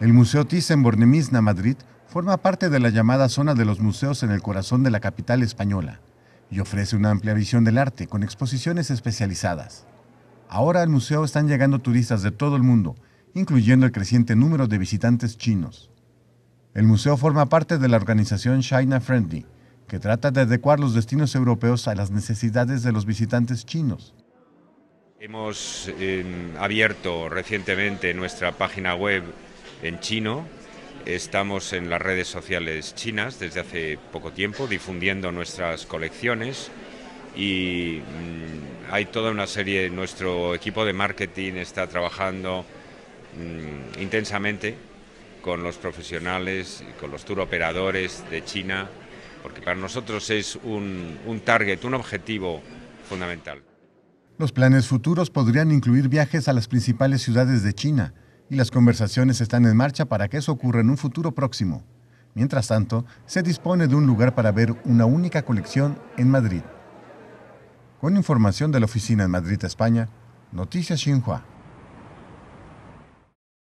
El Museo Thyssen-Bornemisza Madrid forma parte de la llamada zona de los museos en el corazón de la capital española y ofrece una amplia visión del arte con exposiciones especializadas. Ahora al museo están llegando turistas de todo el mundo, incluyendo el creciente número de visitantes chinos. El museo forma parte de la organización China Friendly, que trata de adecuar los destinos europeos a las necesidades de los visitantes chinos. Hemos em, abierto recientemente nuestra página web en chino. Estamos en las redes sociales chinas desde hace poco tiempo difundiendo nuestras colecciones y mm, hay toda una serie, nuestro equipo de marketing está trabajando mm, intensamente con los profesionales, ...y con los tour operadores de China, porque para nosotros es un target, un objetivo fundamental. Los planes futuros podrían incluir viajes a las principales ciudades de China, y las conversaciones están en marcha para que eso ocurra en un futuro próximo. Mientras tanto, se dispone de un lugar para ver una única colección en Madrid. Con información de la oficina en Madrid, España, Noticias Xinhua.